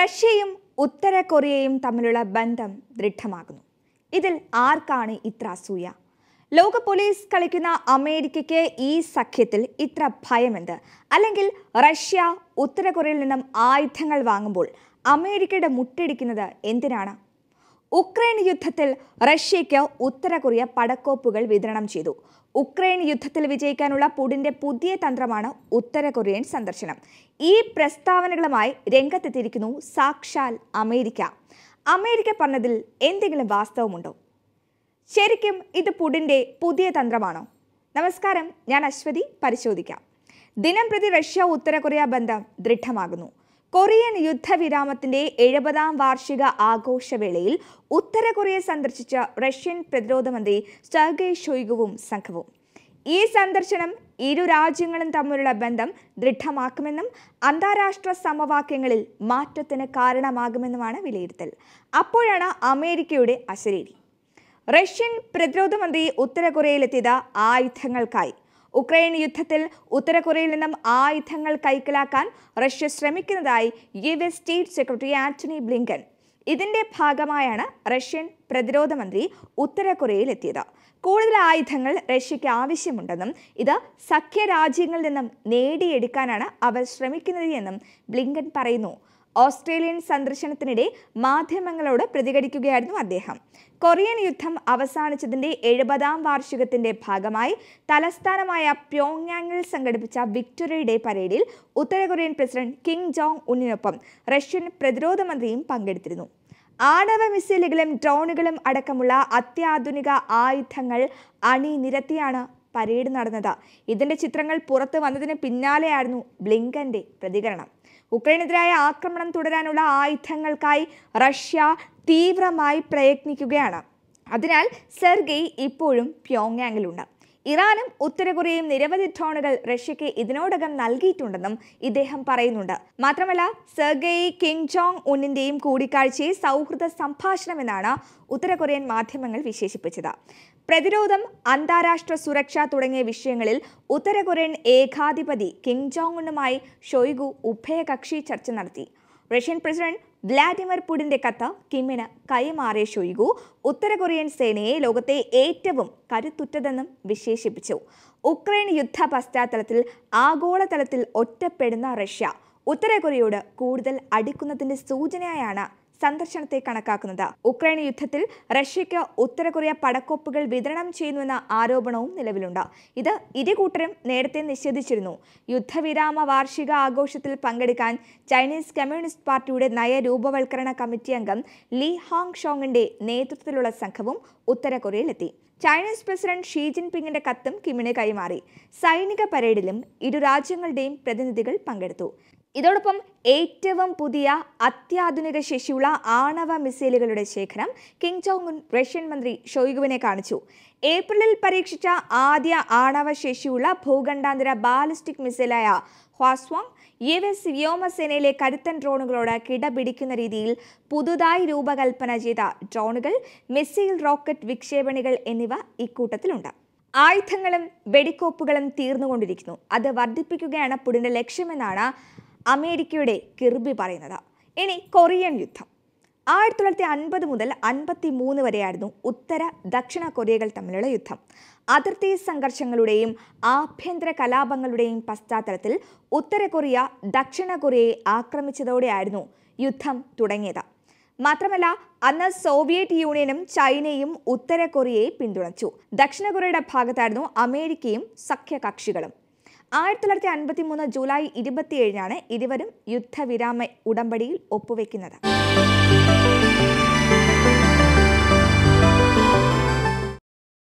റഷ്യയും ഉത്തര കൊറിയയും തമ്മിലുള്ള ബന്ധം ദൃഢമാകുന്നു ഇതിൽ ആർക്കാണ് ഇത്ര അസൂയ ലോക പോലീസ് കളിക്കുന്ന അമേരിക്കയ്ക്ക് ഈ സഖ്യത്തിൽ ഇത്ര ഭയമെന്ത് അല്ലെങ്കിൽ റഷ്യ ഉത്തര കൊറിയയിൽ നിന്നും ആയുധങ്ങൾ വാങ്ങുമ്പോൾ അമേരിക്കയുടെ മുട്ടിടിക്കുന്നത് എന്തിനാണ് ഉക്രൈൻ യുദ്ധത്തിൽ റഷ്യയ്ക്ക് ഉത്തര കൊറിയ പടക്കോപ്പുകൾ വിതരണം ചെയ്തു ഉക്രൈൻ യുദ്ധത്തിൽ വിജയിക്കാനുള്ള പുടിന്റെ പുതിയ തന്ത്രമാണ് ഉത്തര കൊറിയൻ സന്ദർശനം ഈ പ്രസ്താവനകളുമായി രംഗത്തെത്തിയിരിക്കുന്നു സാക്ഷാൽ അമേരിക്ക അമേരിക്ക പറഞ്ഞതിൽ എന്തെങ്കിലും വാസ്തവമുണ്ടോ ശരിക്കും ഇത് പുടിന്റെ പുതിയ തന്ത്രമാണോ നമസ്കാരം ഞാൻ അശ്വതി പരിശോധിക്കാം ദിനം പ്രതി റഷ്യ ഉത്തര കൊറിയ ബന്ധം ദൃഢമാകുന്നു കൊറിയൻ യുദ്ധവിരാമത്തിന്റെ എഴുപതാം വാർഷിക ആഘോഷവേളയിൽ ഉത്തര കൊറിയ സന്ദർശിച്ച റഷ്യൻ പ്രതിരോധ മന്ത്രി സർഗേ ഷൊയ്ഗുവും സംഘവും ഈ സന്ദർശനം ഇരു രാജ്യങ്ങളും തമ്മിലുള്ള ബന്ധം ദൃഢമാക്കുമെന്നും അന്താരാഷ്ട്ര സമവാക്യങ്ങളിൽ മാറ്റത്തിന് കാരണമാകുമെന്നുമാണ് വിലയിരുത്തൽ അപ്പോഴാണ് അമേരിക്കയുടെ അശരീരി റഷ്യൻ പ്രതിരോധ മന്ത്രി ഉത്തര കൊറിയയിലെത്തിയത് ആയുധങ്ങൾക്കായി ഉക്രൈൻ യുദ്ധത്തിൽ ഉത്തരകൊറിയയിൽ നിന്നും ആയുധങ്ങൾ കൈക്കലാക്കാൻ റഷ്യ ശ്രമിക്കുന്നതായി U S state secretary Antony Blinken ഇതിന്റെ ഭാഗമായാണ് റഷ്യൻ പ്രതിരോധ മന്ത്രി ഉത്തരകൊറിയയിൽ എത്തിയത് കൂടുതൽ ആയുധങ്ങൾ റഷ്യയ്ക്ക് ആവശ്യമുണ്ടെന്നും ഇത് സഖ്യ രാജ്യങ്ങളിൽ നിന്നും നേടിയെടുക്കാനാണ് അവർ ശ്രമിക്കുന്നത് എന്നും ബ്ലിങ്കൻ പറയുന്നു ഓസ്ട്രേലിയൻ സന്ദർശനത്തിനിടെ മാധ്യമങ്ങളോട് പ്രതികരിക്കുകയായിരുന്നു അദ്ദേഹം കൊറിയൻ യുദ്ധം അവസാനിച്ചതിന്റെ എഴുപതാം വാർഷികത്തിന്റെ ഭാഗമായി തലസ്ഥാനമായ പ്യോങ്യാങ്ങിൽ സംഘടിപ്പിച്ച വിക്ടോറിയ ഡേ പരേഡിൽ ഉത്തര കൊറിയൻ പ്രസിഡന്റ് കിം ജോങ് ഉന്നിനൊപ്പം റഷ്യൻ പ്രതിരോധ മന്ത്രിയും പങ്കെടുത്തിരുന്നു ആണവ മിസൈലുകളും ഡ്രോണുകളും അടക്കമുള്ള അത്യാധുനിക ആയുധങ്ങൾ അണിനിരത്തിയാണ് പരേഡ് നടന്നത് ഇതിന്റെ ചിത്രങ്ങൾ പുറത്തു വന്നതിന് പിന്നാലെയായിരുന്നു ബ്ലിങ്കന്റെ പ്രതികരണം ഉക്രൈനെതിരായ ആക്രമണം തുടരാനുള്ള ആയുധങ്ങൾക്കായി റഷ്യ തീവ്രമായി പ്രയത്നിക്കുകയാണ് അതിനാൽ സെർഗെയ് ഇപ്പോഴും പ്യോങ്യാങ്ങിലുണ്ട് ഇറാനും ഉത്തര കൊറിയയും നിരവധി ഡ്രോണുകൾ റഷ്യയ്ക്ക് ഇതിനോടകം നൽകിയിട്ടുണ്ടെന്നും ഇദ്ദേഹം പറയുന്നുണ്ട് മാത്രമല്ല സെർഗയി കിങ് ജോങ് ഉന്നിന്റെയും കൂടിക്കാഴ്ചയെ സൗഹൃദ സംഭാഷണമെന്നാണ് ഉത്തര കൊറിയൻ മാധ്യമങ്ങൾ വിശേഷിപ്പിച്ചത് പ്രതിരോധം അന്താരാഷ്ട്ര സുരക്ഷ തുടങ്ങിയ വിഷയങ്ങളിൽ ഉത്തര കൊറിയൻ ഏകാധിപതി കിങ് ജോങ് ഉണ്ണുമായി ഷോയ്ഗു ഉഭയകക്ഷി ചർച്ച നടത്തി റഷ്യൻ പ്രസിഡന്റ് വ്ലാഡിമിർ പുടിൻ്റെ കഥ കിമ്മിന് കൈമാറിയ ഷൊയ്ഗു ഉത്തര കൊറിയൻ സേനയെ ലോകത്തെ ഏറ്റവും കരുത്തുറ്റതെന്നും വിശേഷിപ്പിച്ചു ഉക്രൈൻ യുദ്ധ പശ്ചാത്തലത്തിൽ ആഗോളതലത്തിൽ ഒറ്റപ്പെടുന്ന റഷ്യ ഉത്തര കൊറിയയോട് കൂടുതൽ അടുക്കുന്നതിൻ്റെ സൂചനയായാണ് സന്ദർശനത്തെ കണക്കാക്കുന്നത് ഉക്രൈൻ യുദ്ധത്തിൽ റഷ്യയ്ക്ക് ഉത്തര കൊറിയ പടക്കോപ്പുകൾ വിതരണം ചെയ്യുന്നുവെന്ന ആരോപണവും നിലവിലുണ്ട് ഇത് ഇരുകൂട്ടരും നേരത്തെ നിഷേധിച്ചിരുന്നു യുദ്ധവിരാമ വാർഷിക ആഘോഷത്തിൽ പങ്കെടുക്കാൻ ചൈനീസ് കമ്മ്യൂണിസ്റ്റ് പാർട്ടിയുടെ നയരൂപവൽക്കരണ കമ്മിറ്റി അംഗം ലീ ഹോങ് ഷോങ്ങിന്റെ നേതൃത്വത്തിലുള്ള സംഘവും ഉത്തര കൊറിയയിലെത്തി ചൈനീസ് പ്രസിഡന്റ് ഷീ ജിൻപിങ്ങിന്റെ കത്തും കിമ്മിന് കൈമാറി സൈനിക പരേഡിലും ഇരു രാജ്യങ്ങളുടെയും പ്രതിനിധികൾ പങ്കെടുത്തു ഇതോടൊപ്പം ഏറ്റവും പുതിയ അത്യാധുനിക ശേഷിയുള്ള ആണവ മിസൈലുകളുടെ ശേഖരം കിങ് ചോങ് റഷ്യൻ മന്ത്രി ഷോയിഗുവിനെ കാണിച്ചു ഏപ്രിലിൽ പരീക്ഷിച്ച ആദ്യ ആണവ ശേഷിയുള്ള ഭൂഖണ്ഡാന്തര ബാലിസ്റ്റിക് മിസൈലായ ഹ്വാസ്വാങ് യു എസ് വ്യോമസേനയിലെ കരുത്തൻ ഡ്രോണുകളോട് കിടപിടിക്കുന്ന രീതിയിൽ പുതുതായി രൂപകൽപ്പന ചെയ്ത ഡ്രോണുകൾ മിസൈൽ റോക്കറ്റ് വിക്ഷേപണികൾ എന്നിവ ഇക്കൂട്ടത്തിലുണ്ട് ആയുധങ്ങളും വെടിക്കോപ്പുകളും തീർന്നുകൊണ്ടിരിക്കുന്നു അത് വർദ്ധിപ്പിക്കുകയാണ് പുടിന്റെ ലക്ഷ്യമെന്നാണ് അമേരിക്കയുടെ കിർബി പറയുന്നത് ഇനി കൊറിയൻ യുദ്ധം ആയിരത്തി തൊള്ളായിരത്തി അൻപത് മുതൽ അൻപത്തി മൂന്ന് വരെയായിരുന്നു ഉത്തര ദക്ഷിണ കൊറിയകൾ തമ്മിലുള്ള യുദ്ധം അതിർത്തി സംഘർഷങ്ങളുടെയും ആഭ്യന്തര കലാപങ്ങളുടെയും പശ്ചാത്തലത്തിൽ ഉത്തര കൊറിയ ദക്ഷിണ കൊറിയയെ ആക്രമിച്ചതോടെയായിരുന്നു യുദ്ധം തുടങ്ങിയത് മാത്രമല്ല അന്ന് സോവിയറ്റ് യൂണിയനും ചൈനയും ഉത്തര കൊറിയയെ പിന്തുണച്ചു ദക്ഷിണ കൊറിയയുടെ ഭാഗത്തായിരുന്നു അമേരിക്കയും സഖ്യകക്ഷികളും ആയിരത്തി തൊള്ളായിരത്തി അൻപത്തി മൂന്ന് ജൂലൈ ഇരുപത്തിയേഴിനാണ് ഇരുവരും യുദ്ധവിരാമ ഉടമ്പടിയിൽ ഒപ്പുവെക്കുന്നത്